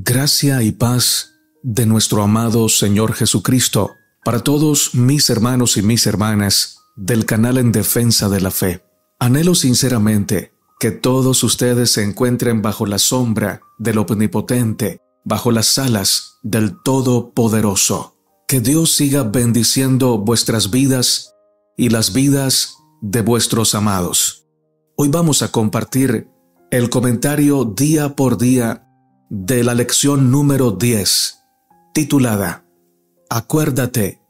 Gracia y paz de nuestro amado Señor Jesucristo para todos mis hermanos y mis hermanas del canal en defensa de la fe. Anhelo sinceramente que todos ustedes se encuentren bajo la sombra del Omnipotente, bajo las alas del Todopoderoso. Que Dios siga bendiciendo vuestras vidas y las vidas de vuestros amados. Hoy vamos a compartir el comentario día por día de la lección número 10, titulada Acuérdate,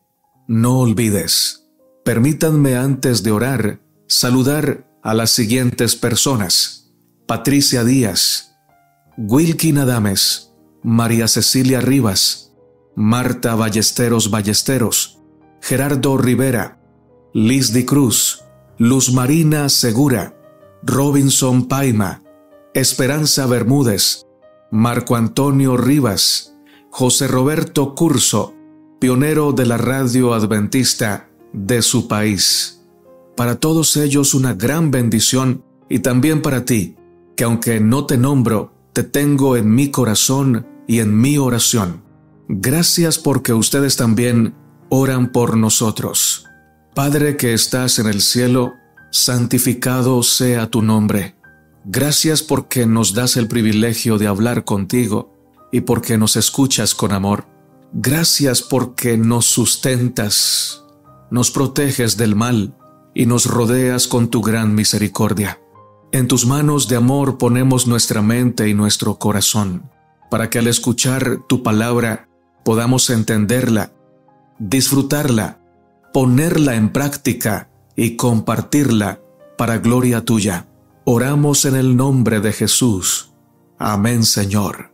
no olvides. Permítanme antes de orar saludar a las siguientes personas. Patricia Díaz, Wilkin Adames, María Cecilia Rivas, Marta Ballesteros Ballesteros, Gerardo Rivera, Liz Di Cruz, Luz Marina Segura, Robinson Paima, Esperanza Bermúdez, Marco Antonio Rivas, José Roberto Curso, pionero de la radio adventista de su país. Para todos ellos una gran bendición y también para ti, que aunque no te nombro, te tengo en mi corazón y en mi oración. Gracias porque ustedes también oran por nosotros. Padre que estás en el cielo, santificado sea tu nombre Gracias porque nos das el privilegio de hablar contigo y porque nos escuchas con amor. Gracias porque nos sustentas, nos proteges del mal y nos rodeas con tu gran misericordia. En tus manos de amor ponemos nuestra mente y nuestro corazón, para que al escuchar tu palabra podamos entenderla, disfrutarla, ponerla en práctica y compartirla para gloria tuya. Oramos en el nombre de Jesús. Amén, Señor.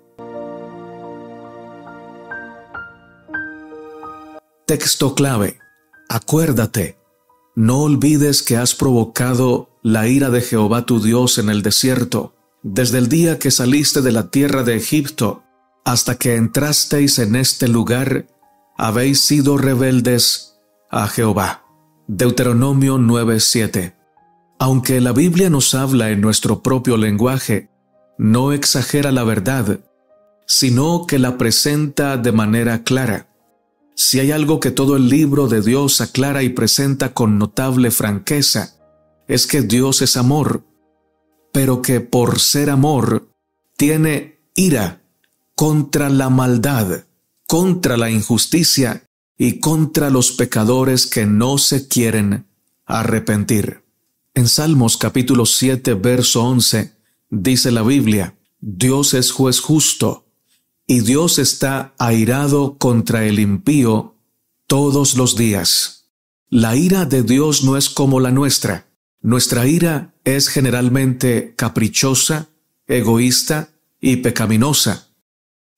Texto clave. Acuérdate, no olvides que has provocado la ira de Jehová tu Dios en el desierto, desde el día que saliste de la tierra de Egipto hasta que entrasteis en este lugar, habéis sido rebeldes a Jehová. Deuteronomio 9:7 aunque la Biblia nos habla en nuestro propio lenguaje, no exagera la verdad, sino que la presenta de manera clara. Si hay algo que todo el libro de Dios aclara y presenta con notable franqueza, es que Dios es amor, pero que por ser amor tiene ira contra la maldad, contra la injusticia y contra los pecadores que no se quieren arrepentir. En Salmos capítulo 7, verso 11, dice la Biblia, Dios es juez justo, y Dios está airado contra el impío todos los días. La ira de Dios no es como la nuestra. Nuestra ira es generalmente caprichosa, egoísta y pecaminosa.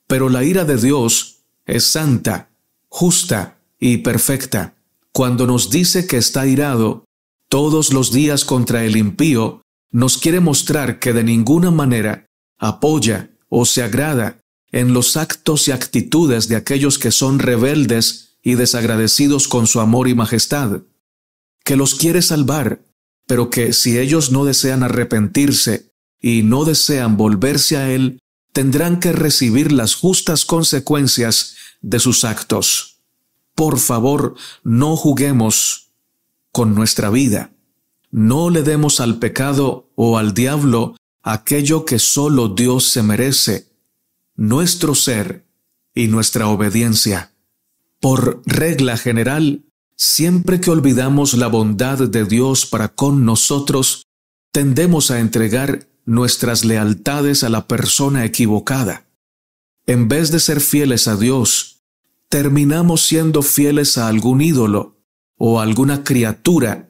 Pero la ira de Dios es santa, justa y perfecta. Cuando nos dice que está airado, todos los días contra el impío, nos quiere mostrar que de ninguna manera apoya o se agrada en los actos y actitudes de aquellos que son rebeldes y desagradecidos con su amor y majestad, que los quiere salvar, pero que si ellos no desean arrepentirse y no desean volverse a Él, tendrán que recibir las justas consecuencias de sus actos. Por favor, no juguemos con nuestra vida. No le demos al pecado o al diablo aquello que solo Dios se merece, nuestro ser y nuestra obediencia. Por regla general, siempre que olvidamos la bondad de Dios para con nosotros, tendemos a entregar nuestras lealtades a la persona equivocada. En vez de ser fieles a Dios, terminamos siendo fieles a algún ídolo o alguna criatura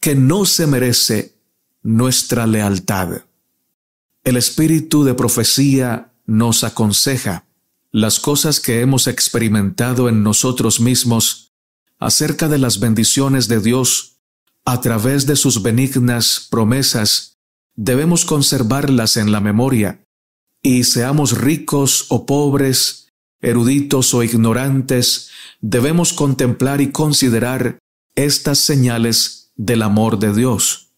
que no se merece nuestra lealtad. El espíritu de profecía nos aconseja las cosas que hemos experimentado en nosotros mismos acerca de las bendiciones de Dios a través de sus benignas promesas, debemos conservarlas en la memoria, y seamos ricos o pobres, eruditos o ignorantes, debemos contemplar y considerar estas señales del amor de Dios.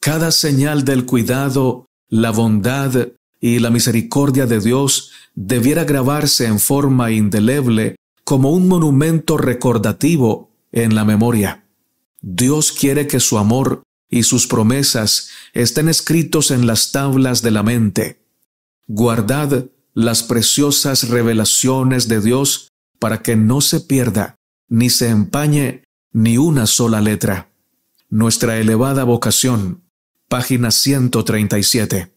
Cada señal del cuidado, la bondad y la misericordia de Dios debiera grabarse en forma indeleble como un monumento recordativo en la memoria. Dios quiere que su amor y sus promesas estén escritos en las tablas de la mente. Guardad las preciosas revelaciones de Dios para que no se pierda ni se empañe ni una sola letra. Nuestra elevada vocación, página 137.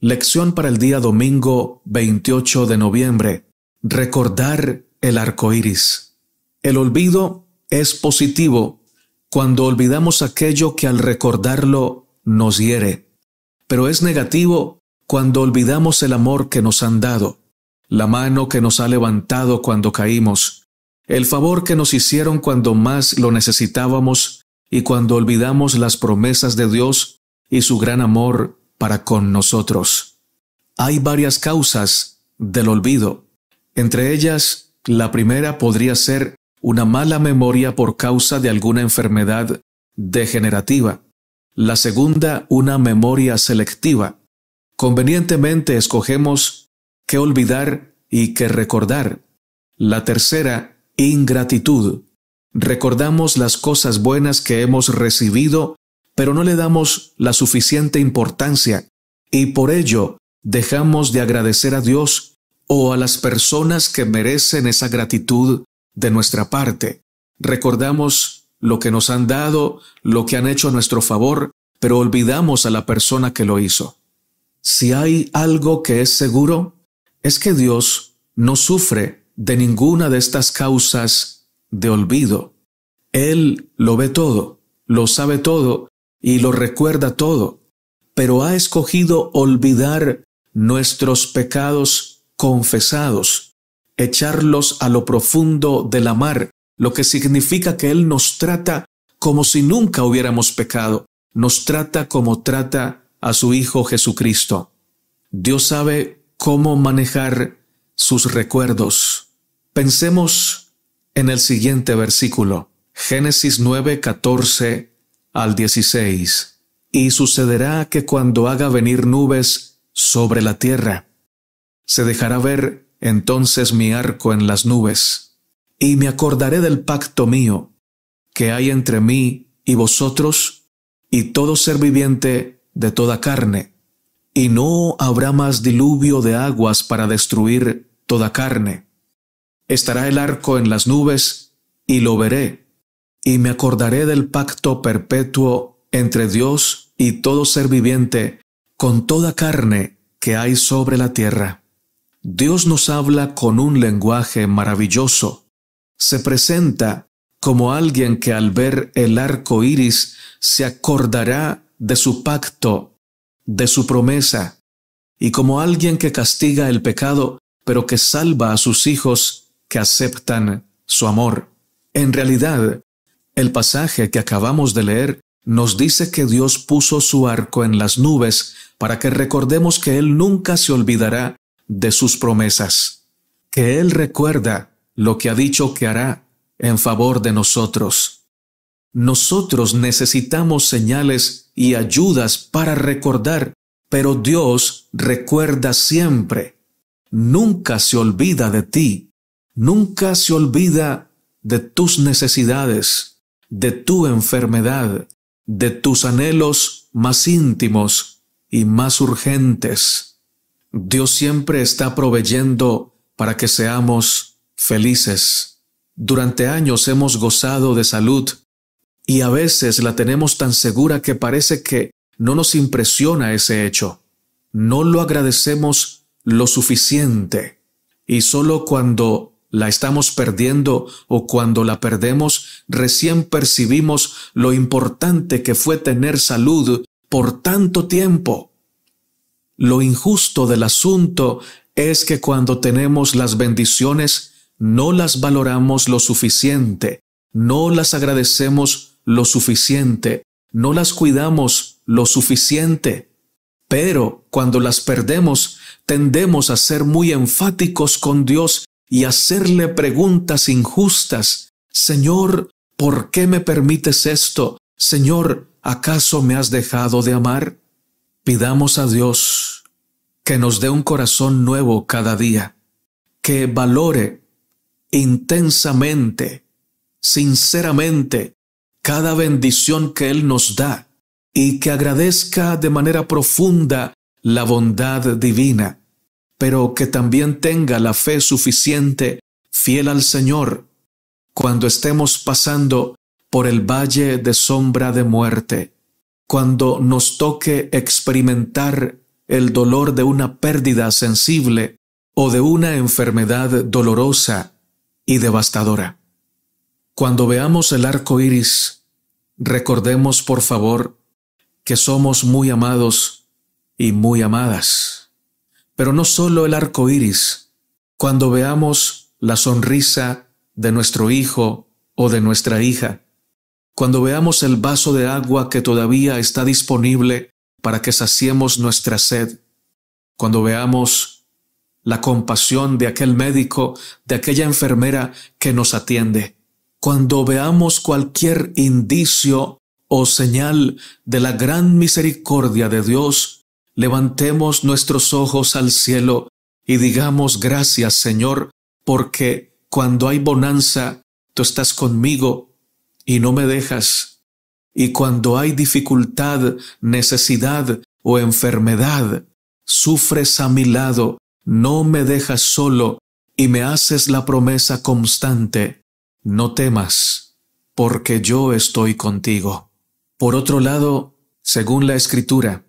Lección para el día domingo 28 de noviembre. Recordar el arco iris. El olvido es positivo cuando olvidamos aquello que al recordarlo nos hiere, pero es negativo cuando olvidamos el amor que nos han dado, la mano que nos ha levantado cuando caímos, el favor que nos hicieron cuando más lo necesitábamos y cuando olvidamos las promesas de Dios y su gran amor para con nosotros. Hay varias causas del olvido. Entre ellas, la primera podría ser una mala memoria por causa de alguna enfermedad degenerativa. La segunda, una memoria selectiva. Convenientemente escogemos qué olvidar y qué recordar. La tercera, ingratitud. Recordamos las cosas buenas que hemos recibido, pero no le damos la suficiente importancia y por ello dejamos de agradecer a Dios o a las personas que merecen esa gratitud de nuestra parte. Recordamos lo que nos han dado, lo que han hecho a nuestro favor, pero olvidamos a la persona que lo hizo. Si hay algo que es seguro, es que Dios no sufre de ninguna de estas causas de olvido. Él lo ve todo, lo sabe todo y lo recuerda todo, pero ha escogido olvidar nuestros pecados confesados, echarlos a lo profundo de la mar, lo que significa que Él nos trata como si nunca hubiéramos pecado, nos trata como trata a su Hijo Jesucristo. Dios sabe cómo manejar sus recuerdos. Pensemos en el siguiente versículo, Génesis 9, 14 al 16. Y sucederá que cuando haga venir nubes sobre la tierra, se dejará ver entonces mi arco en las nubes, y me acordaré del pacto mío que hay entre mí y vosotros y todo ser viviente de toda carne, y no habrá más diluvio de aguas para destruir toda carne. Estará el arco en las nubes, y lo veré, y me acordaré del pacto perpetuo entre Dios y todo ser viviente, con toda carne que hay sobre la tierra. Dios nos habla con un lenguaje maravilloso. Se presenta como alguien que al ver el arco iris se acordará de su pacto, de su promesa, y como alguien que castiga el pecado, pero que salva a sus hijos que aceptan su amor. En realidad, el pasaje que acabamos de leer nos dice que Dios puso su arco en las nubes para que recordemos que Él nunca se olvidará de sus promesas, que Él recuerda lo que ha dicho que hará en favor de nosotros. Nosotros necesitamos señales y ayudas para recordar, pero Dios recuerda siempre. Nunca se olvida de ti, nunca se olvida de tus necesidades, de tu enfermedad, de tus anhelos más íntimos y más urgentes. Dios siempre está proveyendo para que seamos felices. Durante años hemos gozado de salud y a veces la tenemos tan segura que parece que no nos impresiona ese hecho. No lo agradecemos lo suficiente. Y solo cuando la estamos perdiendo o cuando la perdemos, recién percibimos lo importante que fue tener salud por tanto tiempo. Lo injusto del asunto es que cuando tenemos las bendiciones, no las valoramos lo suficiente, no las agradecemos lo suficiente, no las cuidamos lo suficiente. Pero cuando las perdemos, tendemos a ser muy enfáticos con Dios y hacerle preguntas injustas. Señor, ¿por qué me permites esto? Señor, ¿acaso me has dejado de amar? Pidamos a Dios que nos dé un corazón nuevo cada día, que valore intensamente, sinceramente, cada bendición que Él nos da y que agradezca de manera profunda la bondad divina, pero que también tenga la fe suficiente, fiel al Señor, cuando estemos pasando por el valle de sombra de muerte, cuando nos toque experimentar el dolor de una pérdida sensible o de una enfermedad dolorosa y devastadora. Cuando veamos el arco iris, recordemos por favor que somos muy amados y muy amadas. Pero no solo el arco iris, cuando veamos la sonrisa de nuestro hijo o de nuestra hija, cuando veamos el vaso de agua que todavía está disponible para que saciemos nuestra sed, cuando veamos la compasión de aquel médico, de aquella enfermera que nos atiende, cuando veamos cualquier indicio o señal de la gran misericordia de Dios, levantemos nuestros ojos al cielo y digamos gracias Señor, porque cuando hay bonanza, tú estás conmigo y no me dejas. Y cuando hay dificultad, necesidad o enfermedad, sufres a mi lado, no me dejas solo y me haces la promesa constante no temas, porque yo estoy contigo. Por otro lado, según la Escritura,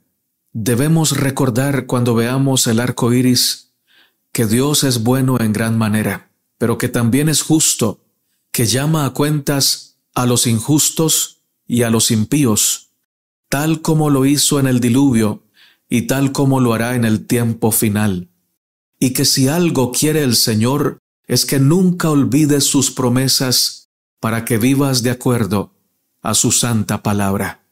debemos recordar cuando veamos el arco iris que Dios es bueno en gran manera, pero que también es justo, que llama a cuentas a los injustos y a los impíos, tal como lo hizo en el diluvio y tal como lo hará en el tiempo final. Y que si algo quiere el Señor es que nunca olvides sus promesas para que vivas de acuerdo a su santa palabra.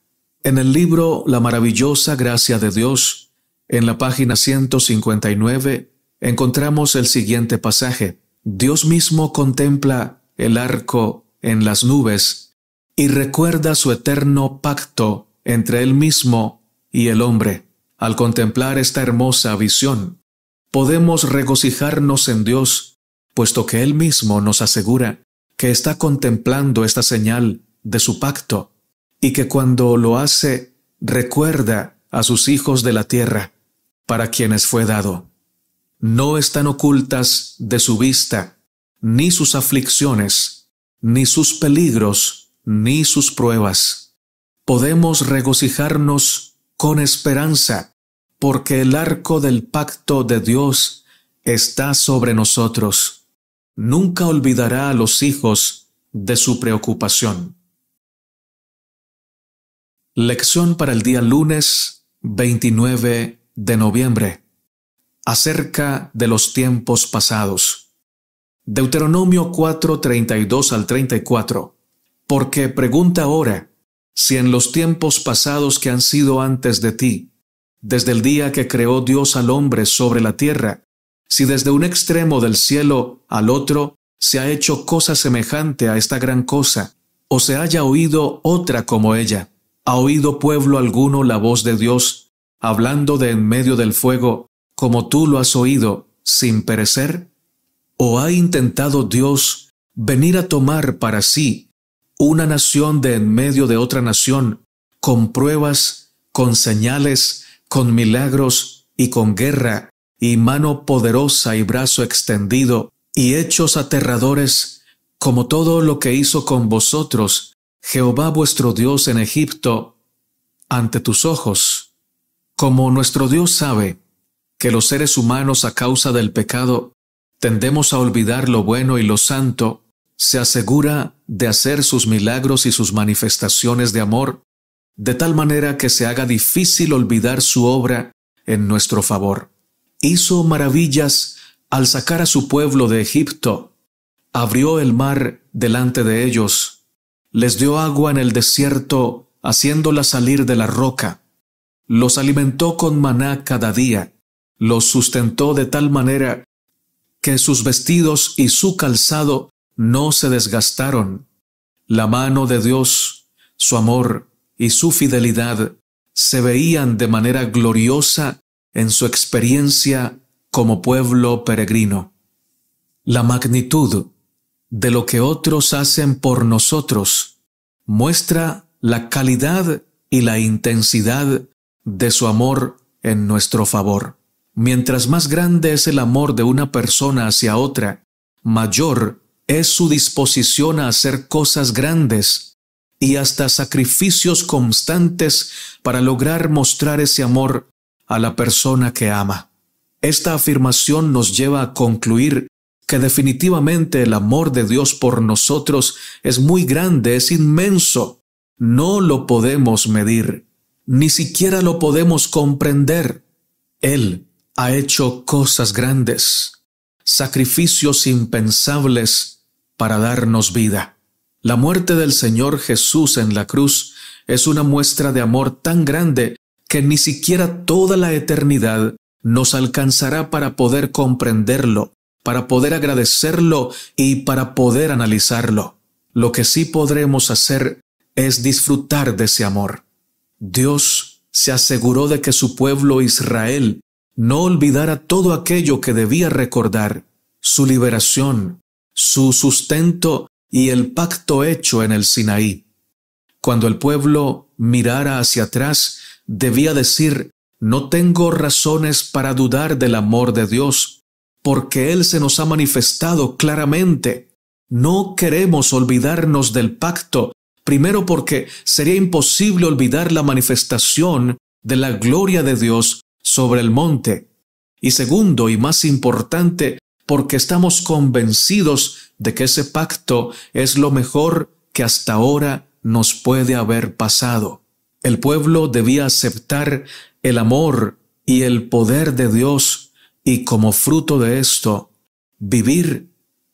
En el libro La maravillosa gracia de Dios, en la página 159, encontramos el siguiente pasaje. Dios mismo contempla el arco en las nubes y recuerda su eterno pacto entre él mismo y el hombre. Al contemplar esta hermosa visión, podemos regocijarnos en Dios puesto que Él mismo nos asegura que está contemplando esta señal de su pacto y que cuando lo hace recuerda a sus hijos de la tierra, para quienes fue dado. No están ocultas de su vista ni sus aflicciones, ni sus peligros, ni sus pruebas. Podemos regocijarnos con esperanza, porque el arco del pacto de Dios está sobre nosotros nunca olvidará a los hijos de su preocupación. Lección para el día lunes 29 de noviembre acerca de los tiempos pasados. Deuteronomio 4, al 34. Porque pregunta ahora si en los tiempos pasados que han sido antes de ti, desde el día que creó Dios al hombre sobre la tierra, si desde un extremo del cielo al otro se ha hecho cosa semejante a esta gran cosa, o se haya oído otra como ella, ha oído pueblo alguno la voz de Dios, hablando de en medio del fuego, como tú lo has oído, sin perecer? ¿O ha intentado Dios venir a tomar para sí una nación de en medio de otra nación, con pruebas, con señales, con milagros y con guerra y mano poderosa y brazo extendido, y hechos aterradores, como todo lo que hizo con vosotros, Jehová vuestro Dios en Egipto, ante tus ojos, como nuestro Dios sabe que los seres humanos a causa del pecado tendemos a olvidar lo bueno y lo santo, se asegura de hacer sus milagros y sus manifestaciones de amor, de tal manera que se haga difícil olvidar su obra en nuestro favor hizo maravillas al sacar a su pueblo de Egipto, abrió el mar delante de ellos, les dio agua en el desierto, haciéndola salir de la roca, los alimentó con maná cada día, los sustentó de tal manera que sus vestidos y su calzado no se desgastaron. La mano de Dios, su amor y su fidelidad se veían de manera gloriosa en su experiencia como pueblo peregrino. La magnitud de lo que otros hacen por nosotros muestra la calidad y la intensidad de su amor en nuestro favor. Mientras más grande es el amor de una persona hacia otra, mayor es su disposición a hacer cosas grandes y hasta sacrificios constantes para lograr mostrar ese amor a la persona que ama. Esta afirmación nos lleva a concluir que definitivamente el amor de Dios por nosotros es muy grande, es inmenso. No lo podemos medir, ni siquiera lo podemos comprender. Él ha hecho cosas grandes, sacrificios impensables para darnos vida. La muerte del Señor Jesús en la cruz es una muestra de amor tan grande que ni siquiera toda la eternidad nos alcanzará para poder comprenderlo, para poder agradecerlo y para poder analizarlo. Lo que sí podremos hacer es disfrutar de ese amor. Dios se aseguró de que su pueblo Israel no olvidara todo aquello que debía recordar, su liberación, su sustento y el pacto hecho en el Sinaí. Cuando el pueblo mirara hacia atrás, debía decir, no tengo razones para dudar del amor de Dios, porque Él se nos ha manifestado claramente. No queremos olvidarnos del pacto, primero porque sería imposible olvidar la manifestación de la gloria de Dios sobre el monte, y segundo y más importante, porque estamos convencidos de que ese pacto es lo mejor que hasta ahora nos puede haber pasado. El pueblo debía aceptar el amor y el poder de Dios y como fruto de esto, vivir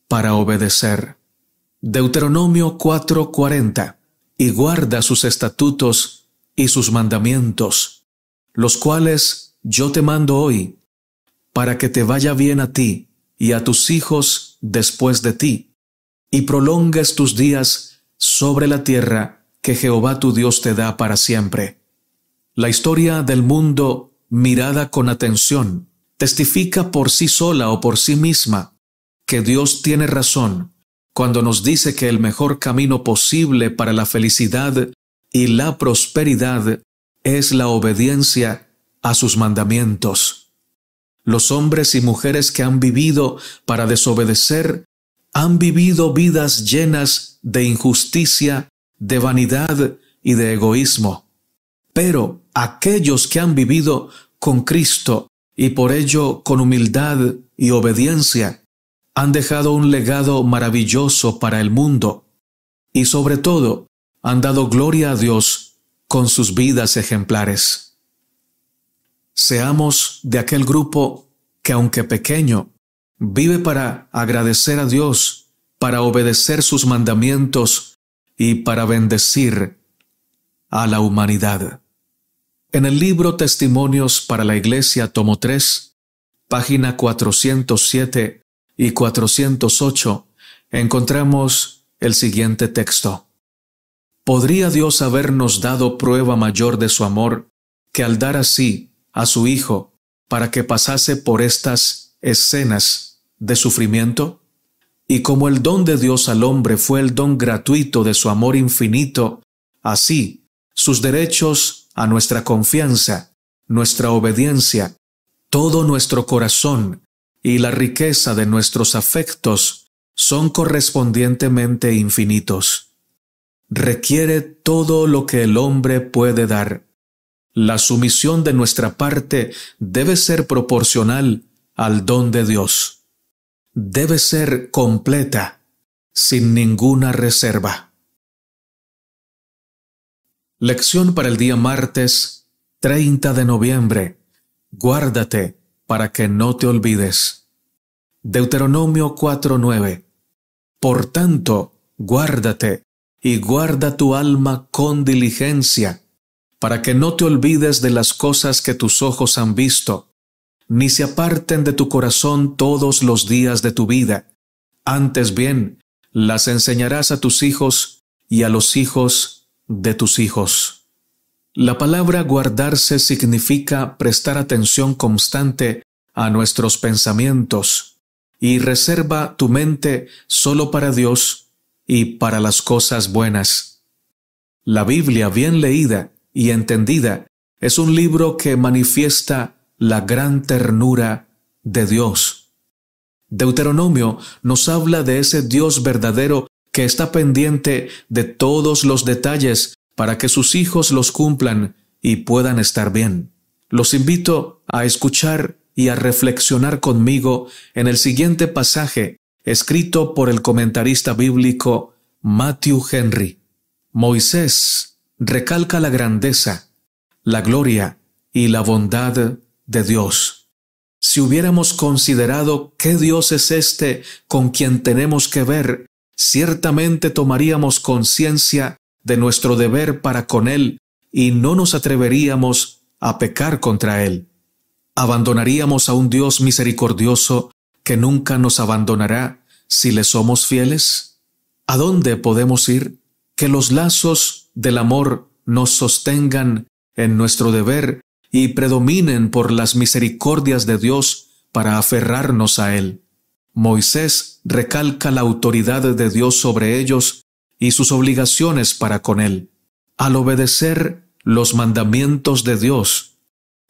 para obedecer. Deuteronomio 4:40 Y guarda sus estatutos y sus mandamientos, los cuales yo te mando hoy, para que te vaya bien a ti y a tus hijos después de ti, y prolongues tus días sobre la tierra que Jehová tu Dios te da para siempre. La historia del mundo, mirada con atención, testifica por sí sola o por sí misma que Dios tiene razón cuando nos dice que el mejor camino posible para la felicidad y la prosperidad es la obediencia a sus mandamientos. Los hombres y mujeres que han vivido para desobedecer han vivido vidas llenas de injusticia de vanidad y de egoísmo. Pero aquellos que han vivido con Cristo y por ello con humildad y obediencia, han dejado un legado maravilloso para el mundo y sobre todo han dado gloria a Dios con sus vidas ejemplares. Seamos de aquel grupo que aunque pequeño, vive para agradecer a Dios, para obedecer sus mandamientos y para bendecir a la humanidad. En el libro Testimonios para la Iglesia, tomo 3, página 407 y 408, encontramos el siguiente texto. ¿Podría Dios habernos dado prueba mayor de su amor que al dar así a su Hijo para que pasase por estas escenas de sufrimiento? Y como el don de Dios al hombre fue el don gratuito de su amor infinito, así sus derechos a nuestra confianza, nuestra obediencia, todo nuestro corazón y la riqueza de nuestros afectos son correspondientemente infinitos. Requiere todo lo que el hombre puede dar. La sumisión de nuestra parte debe ser proporcional al don de Dios debe ser completa, sin ninguna reserva. Lección para el día martes 30 de noviembre. Guárdate para que no te olvides. Deuteronomio 4:9. Por tanto, guárdate y guarda tu alma con diligencia, para que no te olvides de las cosas que tus ojos han visto, ni se aparten de tu corazón todos los días de tu vida. Antes bien, las enseñarás a tus hijos y a los hijos de tus hijos. La palabra guardarse significa prestar atención constante a nuestros pensamientos y reserva tu mente solo para Dios y para las cosas buenas. La Biblia bien leída y entendida es un libro que manifiesta la gran ternura de Dios. Deuteronomio nos habla de ese Dios verdadero que está pendiente de todos los detalles para que sus hijos los cumplan y puedan estar bien. Los invito a escuchar y a reflexionar conmigo en el siguiente pasaje escrito por el comentarista bíblico Matthew Henry. Moisés recalca la grandeza, la gloria y la bondad de Dios. Si hubiéramos considerado qué Dios es este con quien tenemos que ver, ciertamente tomaríamos conciencia de nuestro deber para con Él y no nos atreveríamos a pecar contra Él. ¿Abandonaríamos a un Dios misericordioso que nunca nos abandonará si le somos fieles? ¿A dónde podemos ir? Que los lazos del amor nos sostengan en nuestro deber y predominen por las misericordias de Dios para aferrarnos a Él. Moisés recalca la autoridad de Dios sobre ellos y sus obligaciones para con Él. Al obedecer los mandamientos de Dios,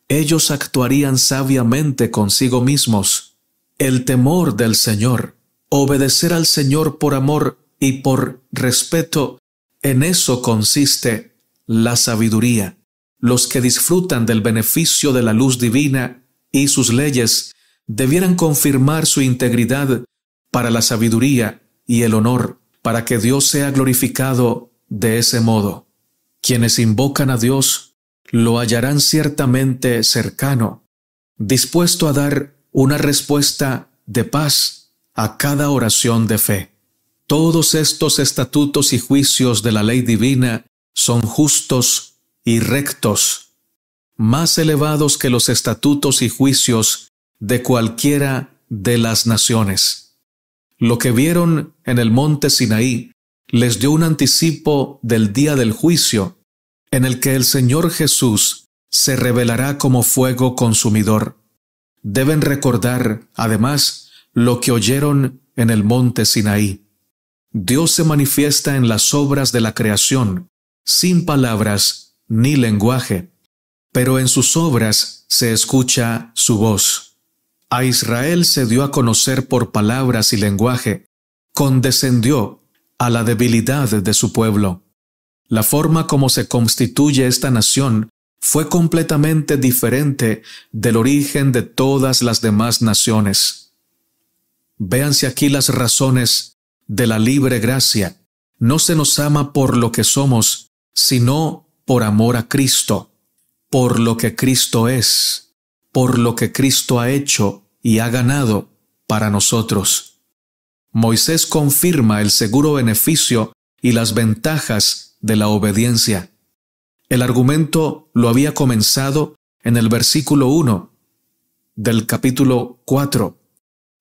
ellos actuarían sabiamente consigo mismos. El temor del Señor, obedecer al Señor por amor y por respeto, en eso consiste la sabiduría los que disfrutan del beneficio de la luz divina y sus leyes debieran confirmar su integridad para la sabiduría y el honor, para que Dios sea glorificado de ese modo. Quienes invocan a Dios lo hallarán ciertamente cercano, dispuesto a dar una respuesta de paz a cada oración de fe. Todos estos estatutos y juicios de la ley divina son justos y rectos, más elevados que los estatutos y juicios de cualquiera de las naciones. Lo que vieron en el monte Sinaí les dio un anticipo del día del juicio, en el que el Señor Jesús se revelará como fuego consumidor. Deben recordar, además, lo que oyeron en el monte Sinaí. Dios se manifiesta en las obras de la creación, sin palabras ni lenguaje, pero en sus obras se escucha su voz. A Israel se dio a conocer por palabras y lenguaje, condescendió a la debilidad de su pueblo. La forma como se constituye esta nación fue completamente diferente del origen de todas las demás naciones. Véanse aquí las razones de la libre gracia. No se nos ama por lo que somos, sino por amor a Cristo, por lo que Cristo es, por lo que Cristo ha hecho y ha ganado para nosotros. Moisés confirma el seguro beneficio y las ventajas de la obediencia. El argumento lo había comenzado en el versículo 1 del capítulo 4,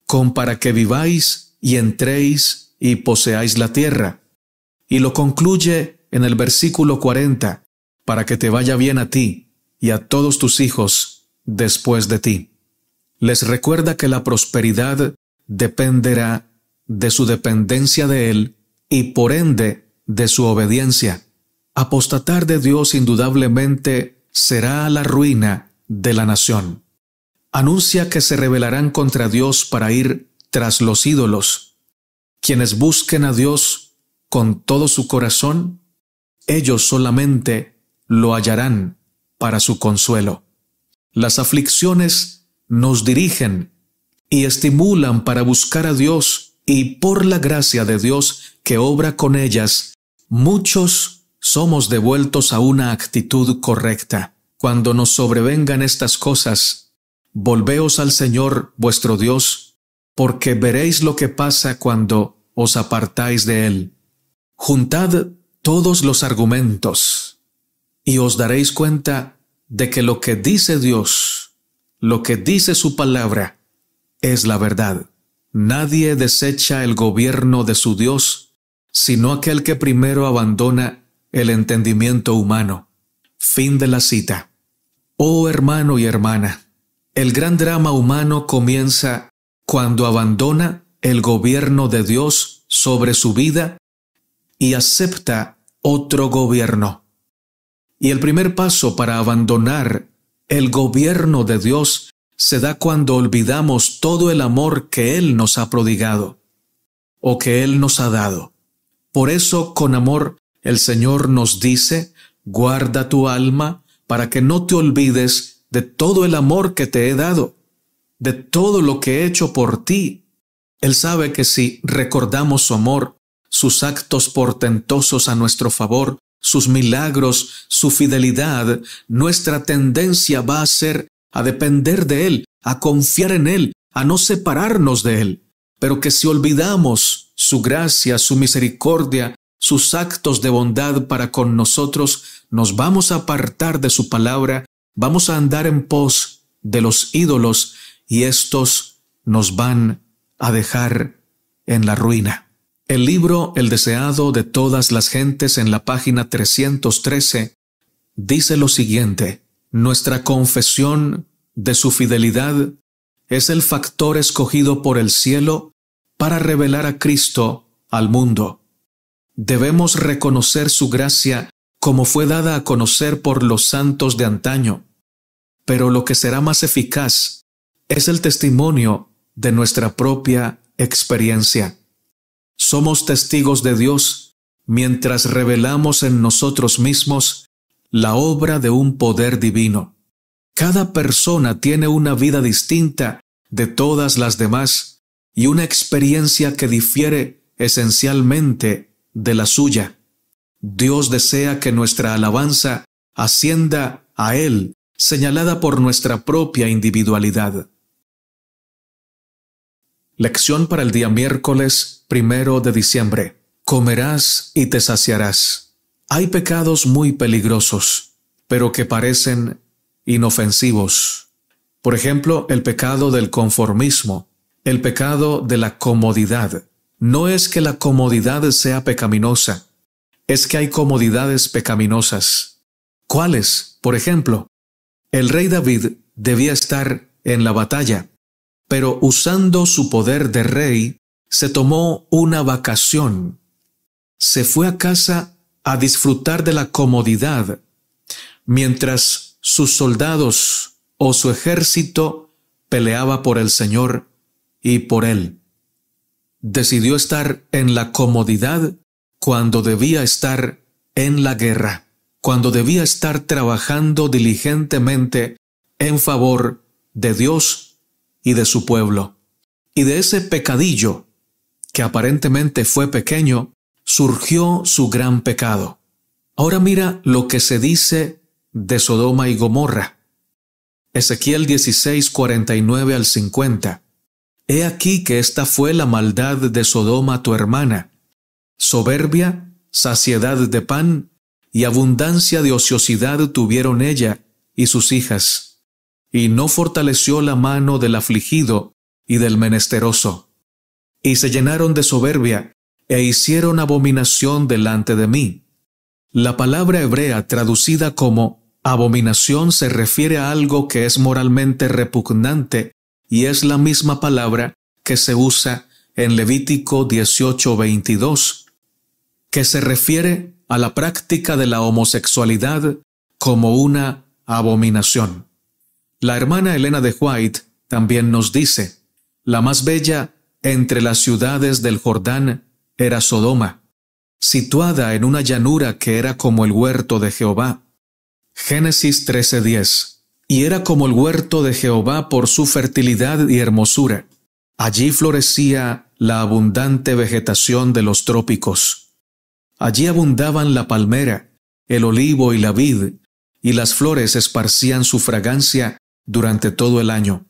con para que viváis y entréis y poseáis la tierra, y lo concluye en el versículo 40, para que te vaya bien a ti y a todos tus hijos después de ti. Les recuerda que la prosperidad dependerá de su dependencia de Él y por ende de su obediencia. Apostatar de Dios indudablemente será la ruina de la nación. Anuncia que se rebelarán contra Dios para ir tras los ídolos. Quienes busquen a Dios con todo su corazón, ellos solamente lo hallarán para su consuelo. Las aflicciones nos dirigen y estimulan para buscar a Dios y por la gracia de Dios que obra con ellas, muchos somos devueltos a una actitud correcta. Cuando nos sobrevengan estas cosas, volveos al Señor vuestro Dios, porque veréis lo que pasa cuando os apartáis de Él. Juntad todos los argumentos y os daréis cuenta de que lo que dice Dios, lo que dice su palabra, es la verdad. Nadie desecha el gobierno de su Dios, sino aquel que primero abandona el entendimiento humano. Fin de la cita. Oh hermano y hermana, el gran drama humano comienza cuando abandona el gobierno de Dios sobre su vida y acepta otro gobierno. Y el primer paso para abandonar el gobierno de Dios se da cuando olvidamos todo el amor que Él nos ha prodigado o que Él nos ha dado. Por eso, con amor, el Señor nos dice, guarda tu alma para que no te olvides de todo el amor que te he dado, de todo lo que he hecho por ti. Él sabe que si recordamos su amor, sus actos portentosos a nuestro favor, sus milagros, su fidelidad, nuestra tendencia va a ser a depender de Él, a confiar en Él, a no separarnos de Él. Pero que si olvidamos su gracia, su misericordia, sus actos de bondad para con nosotros, nos vamos a apartar de su palabra, vamos a andar en pos de los ídolos y estos nos van a dejar en la ruina. El libro El deseado de todas las gentes en la página 313 dice lo siguiente, nuestra confesión de su fidelidad es el factor escogido por el cielo para revelar a Cristo al mundo. Debemos reconocer su gracia como fue dada a conocer por los santos de antaño, pero lo que será más eficaz es el testimonio de nuestra propia experiencia somos testigos de Dios mientras revelamos en nosotros mismos la obra de un poder divino. Cada persona tiene una vida distinta de todas las demás y una experiencia que difiere esencialmente de la suya. Dios desea que nuestra alabanza ascienda a Él, señalada por nuestra propia individualidad. Lección para el día miércoles primero de diciembre. Comerás y te saciarás. Hay pecados muy peligrosos, pero que parecen inofensivos. Por ejemplo, el pecado del conformismo, el pecado de la comodidad. No es que la comodidad sea pecaminosa, es que hay comodidades pecaminosas. ¿Cuáles? Por ejemplo, el rey David debía estar en la batalla, pero usando su poder de rey, se tomó una vacación. Se fue a casa a disfrutar de la comodidad, mientras sus soldados o su ejército peleaba por el Señor y por él. Decidió estar en la comodidad cuando debía estar en la guerra, cuando debía estar trabajando diligentemente en favor de Dios y de su pueblo. Y de ese pecadillo, que aparentemente fue pequeño, surgió su gran pecado. Ahora mira lo que se dice de Sodoma y Gomorra. Ezequiel 16, 49 al 50. He aquí que esta fue la maldad de Sodoma tu hermana, soberbia, saciedad de pan y abundancia de ociosidad tuvieron ella y sus hijas y no fortaleció la mano del afligido y del menesteroso. Y se llenaron de soberbia e hicieron abominación delante de mí. La palabra hebrea traducida como abominación se refiere a algo que es moralmente repugnante y es la misma palabra que se usa en Levítico 18:22, que se refiere a la práctica de la homosexualidad como una abominación. La hermana Elena de White también nos dice, la más bella entre las ciudades del Jordán era Sodoma, situada en una llanura que era como el huerto de Jehová. Génesis 13:10. Y era como el huerto de Jehová por su fertilidad y hermosura. Allí florecía la abundante vegetación de los trópicos. Allí abundaban la palmera, el olivo y la vid, y las flores esparcían su fragancia durante todo el año.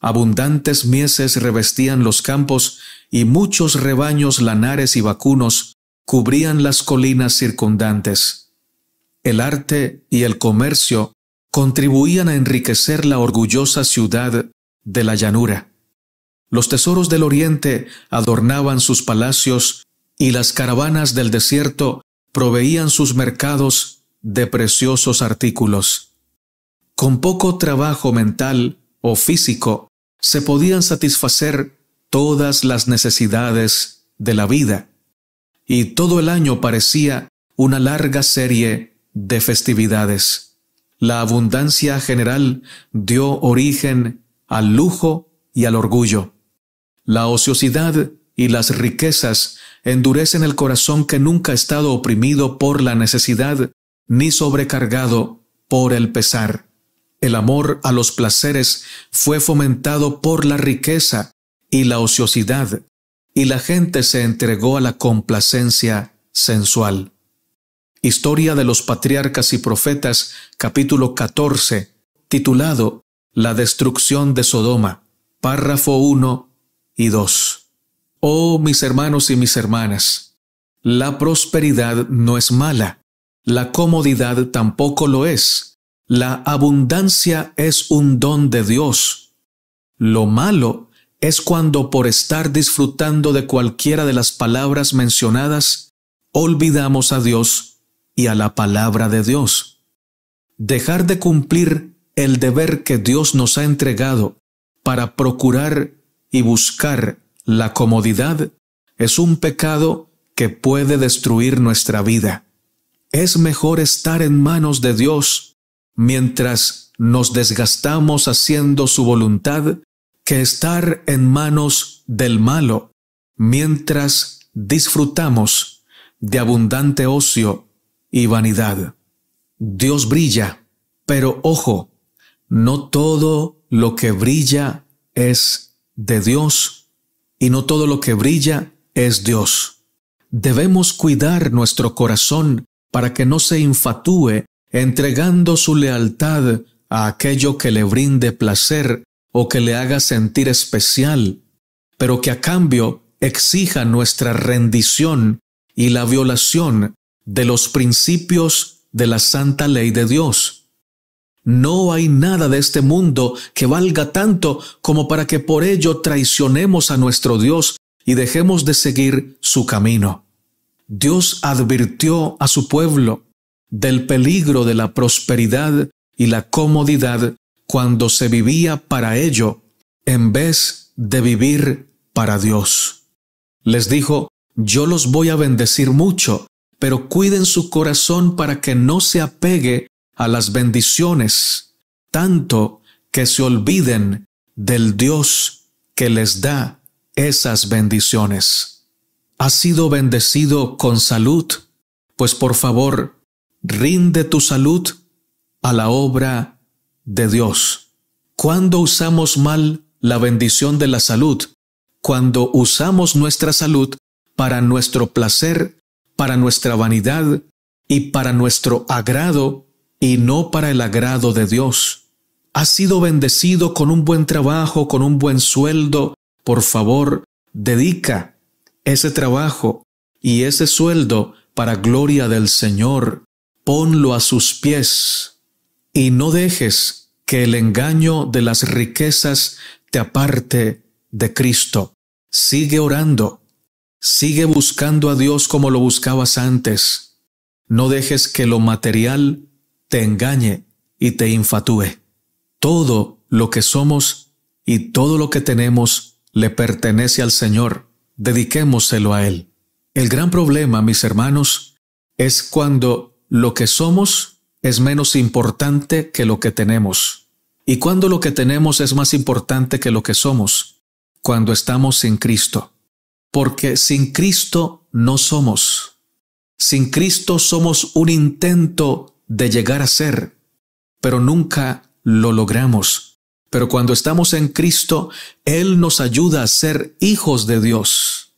Abundantes mieses revestían los campos y muchos rebaños lanares y vacunos cubrían las colinas circundantes. El arte y el comercio contribuían a enriquecer la orgullosa ciudad de la llanura. Los tesoros del oriente adornaban sus palacios y las caravanas del desierto proveían sus mercados de preciosos artículos. Con poco trabajo mental o físico, se podían satisfacer todas las necesidades de la vida. Y todo el año parecía una larga serie de festividades. La abundancia general dio origen al lujo y al orgullo. La ociosidad y las riquezas endurecen el corazón que nunca ha estado oprimido por la necesidad ni sobrecargado por el pesar. El amor a los placeres fue fomentado por la riqueza y la ociosidad, y la gente se entregó a la complacencia sensual. Historia de los Patriarcas y Profetas, capítulo 14, titulado La destrucción de Sodoma, párrafo 1 y 2. Oh, mis hermanos y mis hermanas, la prosperidad no es mala, la comodidad tampoco lo es la abundancia es un don de Dios. Lo malo es cuando por estar disfrutando de cualquiera de las palabras mencionadas, olvidamos a Dios y a la palabra de Dios. Dejar de cumplir el deber que Dios nos ha entregado para procurar y buscar la comodidad es un pecado que puede destruir nuestra vida. Es mejor estar en manos de Dios mientras nos desgastamos haciendo su voluntad, que estar en manos del malo, mientras disfrutamos de abundante ocio y vanidad. Dios brilla, pero ojo, no todo lo que brilla es de Dios y no todo lo que brilla es Dios. Debemos cuidar nuestro corazón para que no se infatúe entregando su lealtad a aquello que le brinde placer o que le haga sentir especial, pero que a cambio exija nuestra rendición y la violación de los principios de la santa ley de Dios. No hay nada de este mundo que valga tanto como para que por ello traicionemos a nuestro Dios y dejemos de seguir su camino. Dios advirtió a su pueblo del peligro de la prosperidad y la comodidad cuando se vivía para ello en vez de vivir para Dios. Les dijo, yo los voy a bendecir mucho, pero cuiden su corazón para que no se apegue a las bendiciones, tanto que se olviden del Dios que les da esas bendiciones. ha sido bendecido con salud? Pues por favor, Rinde tu salud a la obra de Dios. Cuando usamos mal la bendición de la salud, cuando usamos nuestra salud para nuestro placer, para nuestra vanidad y para nuestro agrado y no para el agrado de Dios. Has sido bendecido con un buen trabajo, con un buen sueldo. Por favor, dedica ese trabajo y ese sueldo para gloria del Señor ponlo a sus pies y no dejes que el engaño de las riquezas te aparte de Cristo. Sigue orando, sigue buscando a Dios como lo buscabas antes. No dejes que lo material te engañe y te infatúe. Todo lo que somos y todo lo que tenemos le pertenece al Señor. Dediquémoselo a Él. El gran problema, mis hermanos, es cuando lo que somos es menos importante que lo que tenemos. ¿Y cuando lo que tenemos es más importante que lo que somos? Cuando estamos sin Cristo. Porque sin Cristo no somos. Sin Cristo somos un intento de llegar a ser, pero nunca lo logramos. Pero cuando estamos en Cristo, Él nos ayuda a ser hijos de Dios,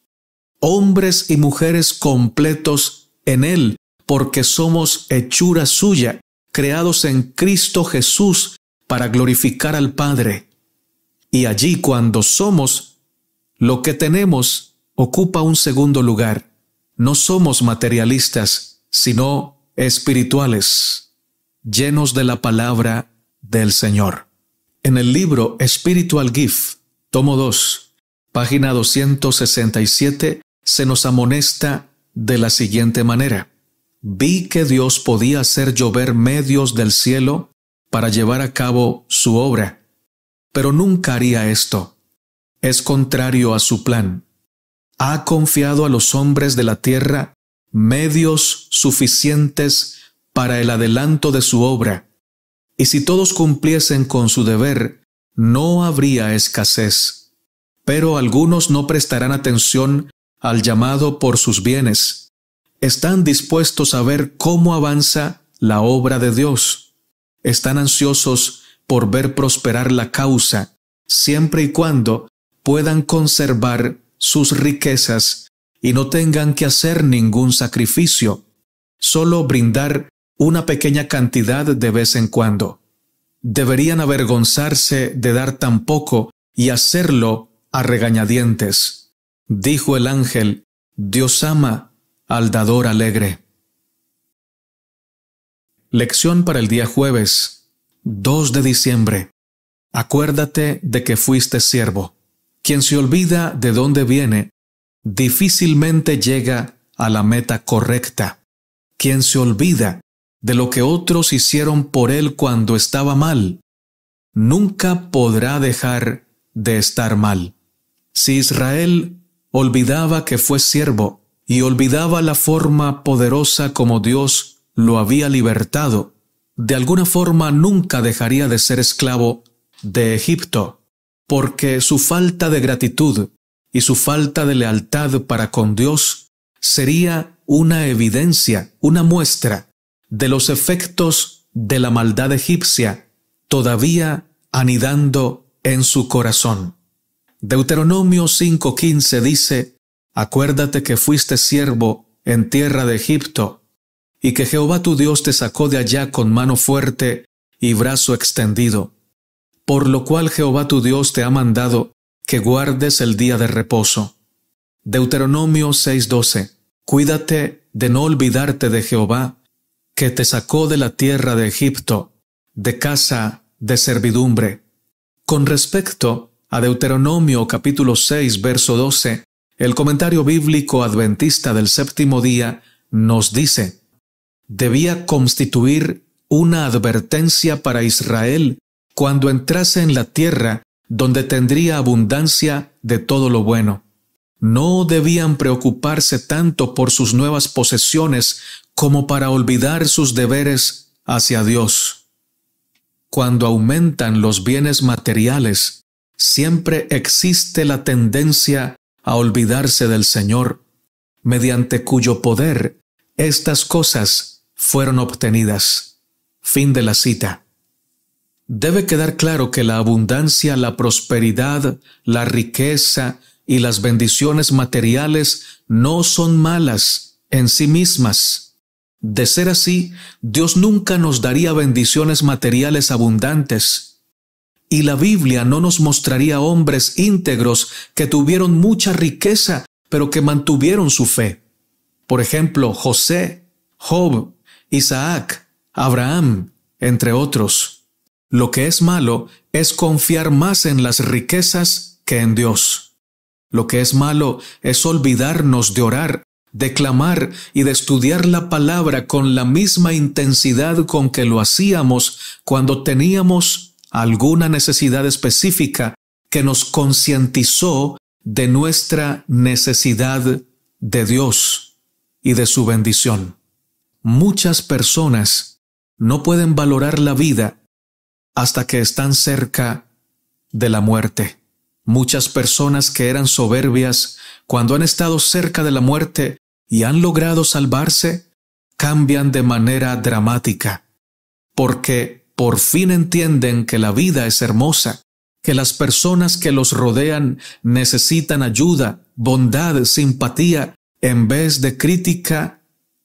hombres y mujeres completos en Él, porque somos hechura suya, creados en Cristo Jesús para glorificar al Padre. Y allí cuando somos, lo que tenemos ocupa un segundo lugar. No somos materialistas, sino espirituales, llenos de la palabra del Señor. En el libro Spiritual Gift, tomo 2, página 267, se nos amonesta de la siguiente manera vi que Dios podía hacer llover medios del cielo para llevar a cabo su obra, pero nunca haría esto. Es contrario a su plan. Ha confiado a los hombres de la tierra medios suficientes para el adelanto de su obra, y si todos cumpliesen con su deber, no habría escasez. Pero algunos no prestarán atención al llamado por sus bienes están dispuestos a ver cómo avanza la obra de Dios. Están ansiosos por ver prosperar la causa, siempre y cuando puedan conservar sus riquezas y no tengan que hacer ningún sacrificio, solo brindar una pequeña cantidad de vez en cuando. Deberían avergonzarse de dar tan poco y hacerlo a regañadientes. Dijo el ángel, Dios ama al dador alegre. Lección para el día jueves, 2 de diciembre. Acuérdate de que fuiste siervo. Quien se olvida de dónde viene, difícilmente llega a la meta correcta. Quien se olvida de lo que otros hicieron por él cuando estaba mal, nunca podrá dejar de estar mal. Si Israel olvidaba que fue siervo, y olvidaba la forma poderosa como Dios lo había libertado, de alguna forma nunca dejaría de ser esclavo de Egipto, porque su falta de gratitud y su falta de lealtad para con Dios sería una evidencia, una muestra de los efectos de la maldad egipcia todavía anidando en su corazón. Deuteronomio 5:15 dice, Acuérdate que fuiste siervo en tierra de Egipto, y que Jehová tu Dios te sacó de allá con mano fuerte y brazo extendido. Por lo cual Jehová tu Dios te ha mandado que guardes el día de reposo. Deuteronomio 6:12 Cuídate de no olvidarte de Jehová, que te sacó de la tierra de Egipto, de casa de servidumbre. Con respecto a Deuteronomio capítulo 6, verso 12, el comentario bíblico adventista del séptimo día nos dice, debía constituir una advertencia para Israel cuando entrase en la tierra donde tendría abundancia de todo lo bueno. No debían preocuparse tanto por sus nuevas posesiones como para olvidar sus deberes hacia Dios. Cuando aumentan los bienes materiales, siempre existe la tendencia a olvidarse del Señor, mediante cuyo poder estas cosas fueron obtenidas. Fin de la cita. Debe quedar claro que la abundancia, la prosperidad, la riqueza y las bendiciones materiales no son malas en sí mismas. De ser así, Dios nunca nos daría bendiciones materiales abundantes y la Biblia no nos mostraría hombres íntegros que tuvieron mucha riqueza, pero que mantuvieron su fe. Por ejemplo, José, Job, Isaac, Abraham, entre otros. Lo que es malo es confiar más en las riquezas que en Dios. Lo que es malo es olvidarnos de orar, de clamar y de estudiar la palabra con la misma intensidad con que lo hacíamos cuando teníamos alguna necesidad específica que nos concientizó de nuestra necesidad de Dios y de su bendición. Muchas personas no pueden valorar la vida hasta que están cerca de la muerte. Muchas personas que eran soberbias, cuando han estado cerca de la muerte y han logrado salvarse, cambian de manera dramática, porque por fin entienden que la vida es hermosa, que las personas que los rodean necesitan ayuda, bondad, simpatía, en vez de crítica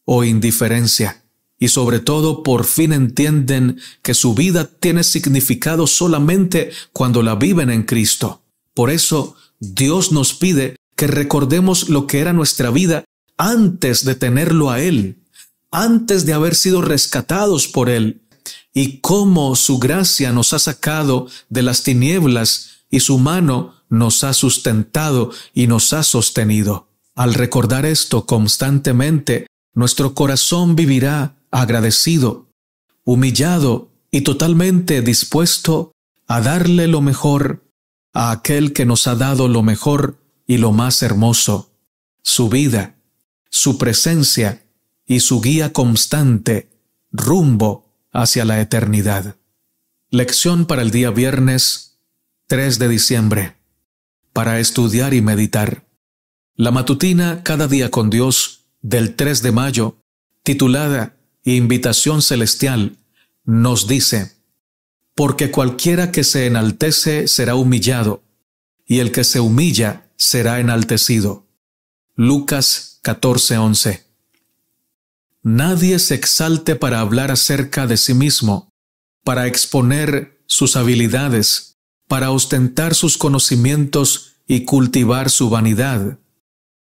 o indiferencia. Y sobre todo, por fin entienden que su vida tiene significado solamente cuando la viven en Cristo. Por eso, Dios nos pide que recordemos lo que era nuestra vida antes de tenerlo a Él, antes de haber sido rescatados por Él, y cómo su gracia nos ha sacado de las tinieblas y su mano nos ha sustentado y nos ha sostenido. Al recordar esto constantemente, nuestro corazón vivirá agradecido, humillado y totalmente dispuesto a darle lo mejor a aquel que nos ha dado lo mejor y lo más hermoso, su vida, su presencia y su guía constante, rumbo hacia la eternidad. Lección para el día viernes 3 de diciembre. Para estudiar y meditar. La matutina Cada día con Dios del 3 de mayo, titulada Invitación Celestial, nos dice, Porque cualquiera que se enaltece será humillado, y el que se humilla será enaltecido. Lucas 14:11 Nadie se exalte para hablar acerca de sí mismo, para exponer sus habilidades, para ostentar sus conocimientos y cultivar su vanidad.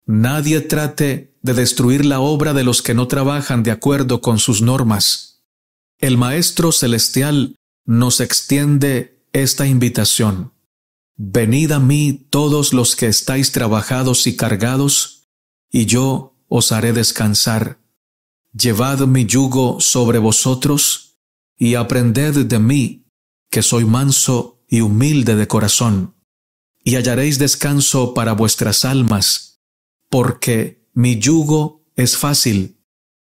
Nadie trate de destruir la obra de los que no trabajan de acuerdo con sus normas. El Maestro Celestial nos extiende esta invitación. Venid a mí todos los que estáis trabajados y cargados, y yo os haré descansar. Llevad mi yugo sobre vosotros y aprended de mí, que soy manso y humilde de corazón, y hallaréis descanso para vuestras almas, porque mi yugo es fácil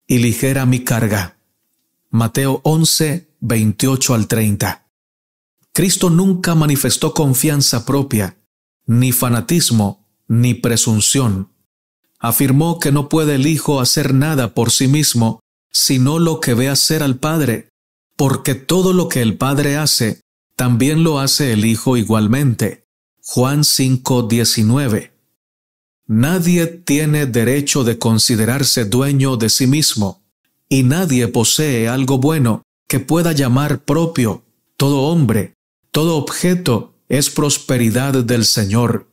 y ligera mi carga. Mateo 11, 28 al 30. Cristo nunca manifestó confianza propia, ni fanatismo, ni presunción afirmó que no puede el Hijo hacer nada por sí mismo, sino lo que ve hacer al Padre, porque todo lo que el Padre hace, también lo hace el Hijo igualmente. Juan 5:19 Nadie tiene derecho de considerarse dueño de sí mismo, y nadie posee algo bueno que pueda llamar propio. Todo hombre, todo objeto es prosperidad del Señor.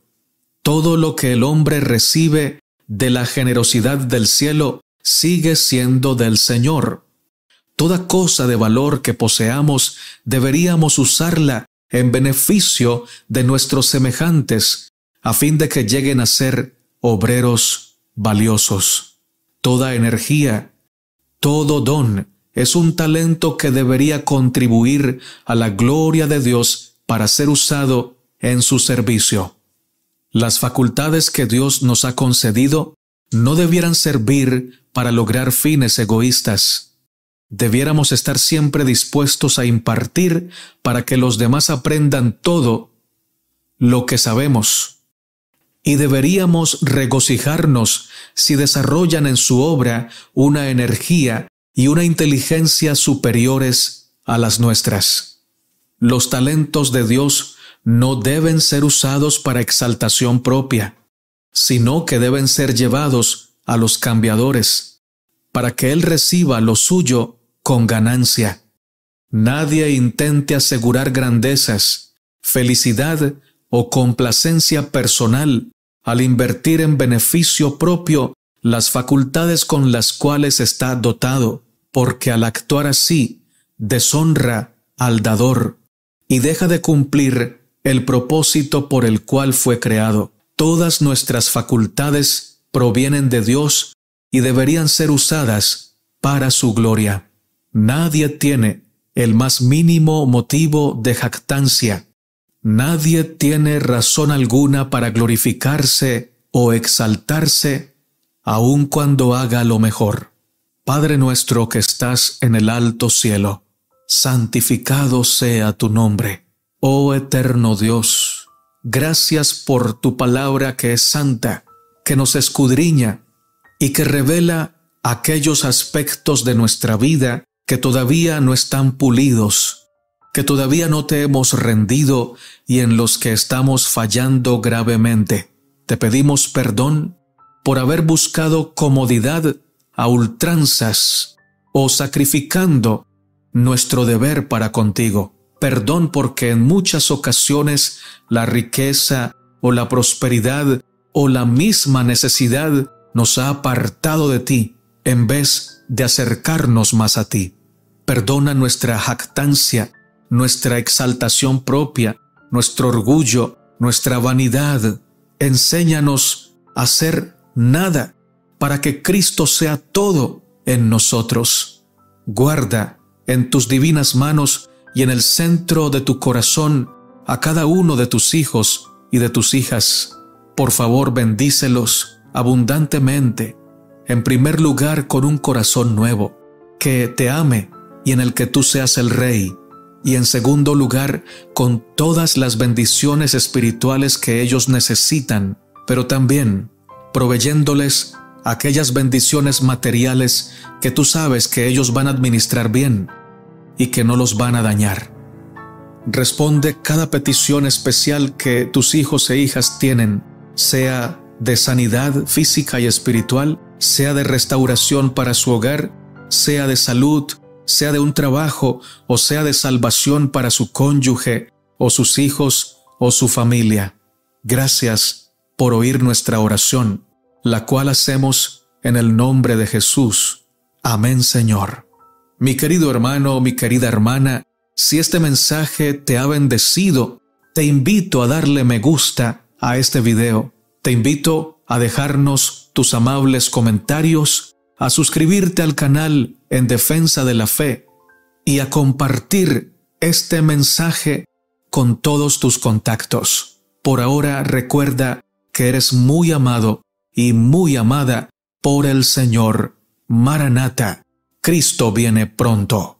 Todo lo que el hombre recibe de la generosidad del cielo sigue siendo del Señor. Toda cosa de valor que poseamos deberíamos usarla en beneficio de nuestros semejantes, a fin de que lleguen a ser obreros valiosos. Toda energía, todo don, es un talento que debería contribuir a la gloria de Dios para ser usado en su servicio. Las facultades que Dios nos ha concedido no debieran servir para lograr fines egoístas. Debiéramos estar siempre dispuestos a impartir para que los demás aprendan todo lo que sabemos. Y deberíamos regocijarnos si desarrollan en su obra una energía y una inteligencia superiores a las nuestras. Los talentos de Dios no deben ser usados para exaltación propia, sino que deben ser llevados a los cambiadores, para que Él reciba lo suyo con ganancia. Nadie intente asegurar grandezas, felicidad o complacencia personal al invertir en beneficio propio las facultades con las cuales está dotado, porque al actuar así, deshonra al dador y deja de cumplir el propósito por el cual fue creado. Todas nuestras facultades provienen de Dios y deberían ser usadas para su gloria. Nadie tiene el más mínimo motivo de jactancia. Nadie tiene razón alguna para glorificarse o exaltarse, aun cuando haga lo mejor. Padre nuestro que estás en el alto cielo, santificado sea tu nombre Oh eterno Dios, gracias por tu palabra que es santa, que nos escudriña y que revela aquellos aspectos de nuestra vida que todavía no están pulidos, que todavía no te hemos rendido y en los que estamos fallando gravemente. Te pedimos perdón por haber buscado comodidad a ultranzas o sacrificando nuestro deber para contigo. Perdón porque en muchas ocasiones la riqueza o la prosperidad o la misma necesidad nos ha apartado de ti en vez de acercarnos más a ti. Perdona nuestra jactancia, nuestra exaltación propia, nuestro orgullo, nuestra vanidad. Enséñanos a ser nada para que Cristo sea todo en nosotros. Guarda en tus divinas manos y en el centro de tu corazón a cada uno de tus hijos y de tus hijas. Por favor, bendícelos abundantemente, en primer lugar con un corazón nuevo, que te ame y en el que tú seas el rey, y en segundo lugar con todas las bendiciones espirituales que ellos necesitan, pero también proveyéndoles aquellas bendiciones materiales que tú sabes que ellos van a administrar bien y que no los van a dañar. Responde cada petición especial que tus hijos e hijas tienen, sea de sanidad física y espiritual, sea de restauración para su hogar, sea de salud, sea de un trabajo o sea de salvación para su cónyuge o sus hijos o su familia. Gracias por oír nuestra oración, la cual hacemos en el nombre de Jesús. Amén Señor. Mi querido hermano, mi querida hermana, si este mensaje te ha bendecido, te invito a darle me gusta a este video. Te invito a dejarnos tus amables comentarios, a suscribirte al canal en defensa de la fe y a compartir este mensaje con todos tus contactos. Por ahora recuerda que eres muy amado y muy amada por el Señor. Maranata. Cristo viene pronto.